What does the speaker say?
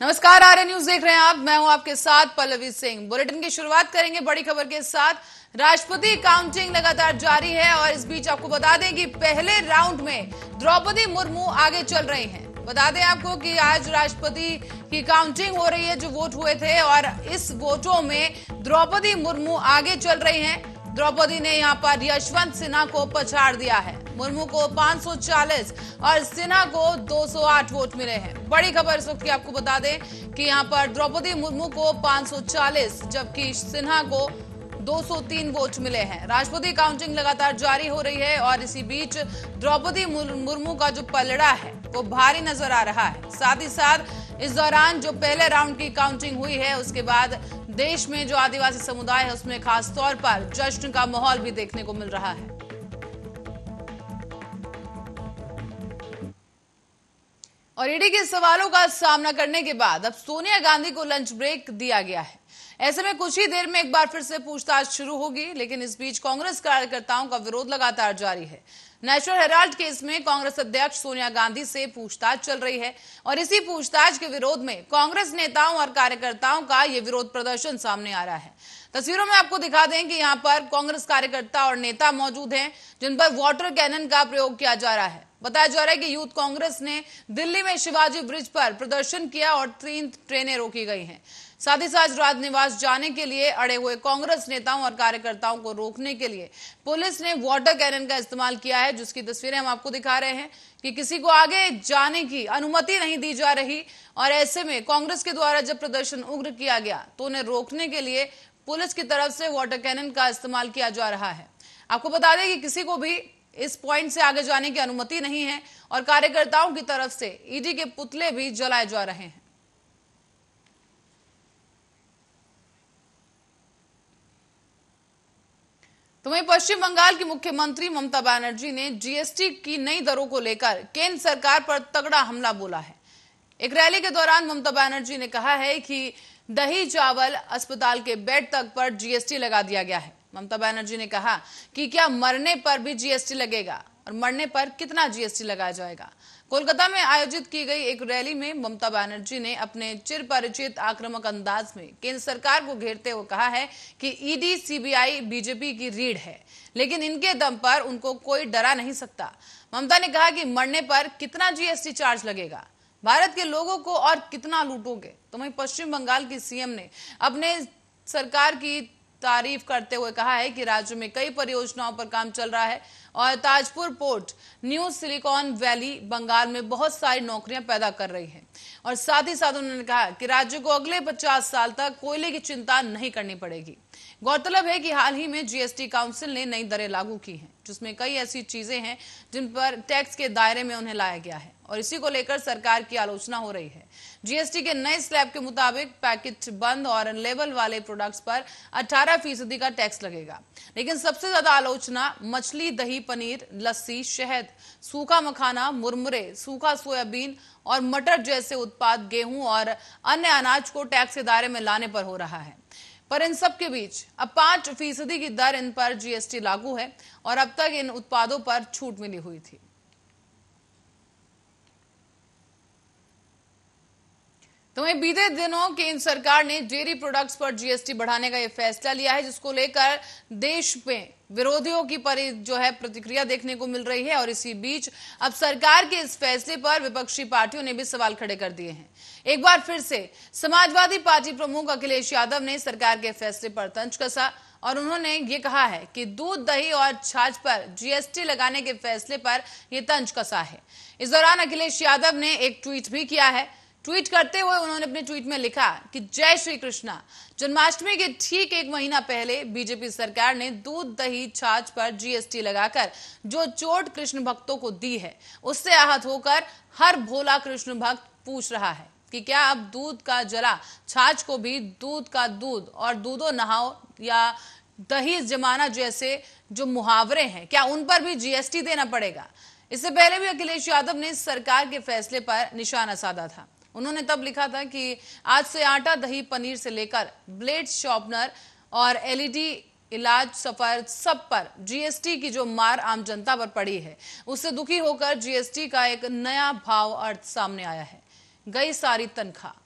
नमस्कार R news देख रहे हैं आप मैं हूं आपके साथ पल्लवी सिंह बुलेटिन की शुरुआत करेंगे बड़ी खबर के साथ राष्ट्रपति काउंटिंग लगातार जारी है और इस बीच आपको बता दें कि पहले राउंड में द्रौपदी मुर्मू आगे चल रहे हैं बता दें आपको कि आज राष्ट्रपति की काउंटिंग हो रही है जो वोट हुए थे और इस वोटों में द्रौपदी मुर्मू आगे चल रही हैं द्रौपदी ने यहाँ पर यशवंत सिन्हा को पछाड़ दिया है मुर्मू को 540 और सिन्हा को 208 वोट मिले हैं बड़ी खबर इस वक्त की आपको बता दें कि यहाँ पर द्रौपदी मुर्मू को 540 जबकि सिन्हा को 203 वोट मिले हैं राष्ट्रपति काउंटिंग लगातार जारी हो रही है और इसी बीच द्रौपदी मुर्मू का जो पलड़ा है वो भारी नजर आ रहा है साथ ही साथ इस दौरान जो पहले राउंड की काउंटिंग हुई है उसके बाद देश में जो आदिवासी समुदाय है उसमें खास तौर पर जश्न का माहौल भी देखने को मिल रहा है और ईडी के सवालों का सामना करने के बाद अब सोनिया गांधी को लंच ब्रेक दिया गया है ऐसे में कुछ ही देर में एक बार फिर से पूछताछ शुरू होगी लेकिन इस बीच कांग्रेस कार्यकर्ताओं का विरोध लगातार जारी है नेशनल हेराल्ड केस में कांग्रेस अध्यक्ष सोनिया गांधी से पूछताछ चल रही है और इसी पूछताछ के विरोध में कांग्रेस नेताओं और कार्यकर्ताओं का ये विरोध प्रदर्शन सामने आ रहा है तस्वीरों में आपको दिखा दें कि यहाँ पर कांग्रेस कार्यकर्ता और नेता मौजूद हैं जिन पर वाटर कैनन का प्रयोग किया जा रहा है बताया जा रहा है कि यूथ कांग्रेस ने दिल्ली में शिवाजी ब्रिज पर प्रदर्शन किया और तीन ट्रेनें रोकी गई हैं साथ ही साथ राजनिवास जाने के लिए अड़े हुए कांग्रेस नेताओं और कार्यकर्ताओं को रोकने के लिए पुलिस ने वाटर कैनन का इस्तेमाल किया है जिसकी तस्वीरें हम आपको दिखा रहे हैं कि किसी को आगे जाने की अनुमति नहीं दी जा रही और ऐसे में कांग्रेस के द्वारा जब प्रदर्शन उग्र किया गया तो उन्हें रोकने के लिए पुलिस की तरफ से वाटर कैनन का इस्तेमाल किया जा रहा है आपको बता दें कि किसी को भी इस पॉइंट से आगे जाने की अनुमति नहीं है और कार्यकर्ताओं की तरफ से ईडी के पुतले भी जलाए जा रहे हैं तो वहीं पश्चिम बंगाल की मुख्यमंत्री ममता बनर्जी ने जीएसटी की नई दरों को लेकर केंद्र सरकार पर तगड़ा हमला बोला है एक रैली के दौरान ममता बनर्जी ने कहा है कि दही चावल अस्पताल के बेड तक पर जीएसटी लगा दिया गया है ममता बनर्जी ने कहा कि क्या मरने पर भी जीएसटी लगेगा और मरने पर कितना जीएसटी लगाया जाएगा कोलकाता में आयोजित की गई एक रैली में ममता बनर्जी ने अपने चिर परिचित आक्रामक अंदाज में केंद्र सरकार को घेरते हुए कहा है कि ईडी सीबीआई बीजेपी की रीढ़ है लेकिन इनके दम पर उनको कोई डरा नहीं सकता ममता ने कहा कि मरने पर कितना जीएसटी चार्ज लगेगा भारत के लोगों को और कितना लूटोगे तो वही पश्चिम बंगाल की सीएम ने अपने सरकार की तारीफ करते हुए कहा है कि राज्य में कई परियोजनाओं पर काम चल रहा है और Tajpur port new silicon valley Bengal में बहुत सारी नौकरियां पैदा कर रही है और साथ ही साथ उन्होंने कहा कि राज्य को अगले 50 साल तक कोयले की चिंता नहीं करनी पड़ेगी गौरतलब है कि हाल ही में जीएसटी काउंसिल ने नई दरें लागू की हैं जिसमें कई ऐसी चीजें हैं जिन पर टैक्स के दायरे में उन्हें लाया गया है और इसी को लेकर सरकार की आलोचना हो रही है जीएसटी के नए स्लैब के मुताबिक पैकेट बंद और लेबल वाले प्रोडक्ट्स पर 18 फीसदी का टैक्स लगेगा लेकिन सबसे ज्यादा आलोचना मछली दही पनीर लस्सी शहद सूखा मखाना मुरमुरे सूखा सोयाबीन और मटर जैसे उत्पाद गेहूं और अन्य अनाज को टैक्स इदारे में लाने पर हो रहा है पर इन सब के बीच अब पांच फीसदी की दर इन पर जीएसटी लागू है और अब तक इन उत्पादों पर छूट मिली हुई थी तो वहीं बीते दिनों केंद्र सरकार ने डेयरी प्रोडक्ट्स पर जीएसटी बढ़ाने का यह फैसला लिया है जिसको लेकर देश में विरोधियों की परि जो है प्रतिक्रिया देखने को मिल रही है और इसी बीच अब सरकार के इस फैसले पर विपक्षी पार्टियों ने भी सवाल खड़े कर दिए हैं एक बार फिर से समाजवादी पार्टी प्रमुख अखिलेश यादव ने सरकार के फैसले पर तंज कसा और उन्होंने ये कहा है कि दूध दही और छाछ पर जीएसटी लगाने के फैसले पर यह तंज कसा है इस दौरान अखिलेश यादव ने एक ट्वीट भी किया है ट्वीट करते हुए उन्होंने अपने ट्वीट में लिखा कि जय श्री कृष्णा जन्माष्टमी के ठीक एक महीना पहले बीजेपी सरकार ने दूध दही छाछ पर जीएसटी लगाकर जो चोट कृष्ण भक्तों को दी है उससे आहत होकर हर भोला कृष्ण भक्त पूछ रहा है कि क्या अब दूध का जला छाछ को भी दूध का दूध और दूधो नहाओ या दही जमाना जैसे जो मुहावरे हैं क्या उन पर भी जीएसटी देना पड़ेगा इससे पहले भी अखिलेश यादव ने सरकार के फैसले पर निशाना साधा था उन्होंने तब लिखा था कि आज से आटा दही पनीर से लेकर ब्लेड शॉर्पनर और एलईडी इलाज सफर सब पर जीएसटी की जो मार आम जनता पर पड़ी है उससे दुखी होकर जीएसटी का एक नया भाव अर्थ सामने आया है गई सारी तनख्वाह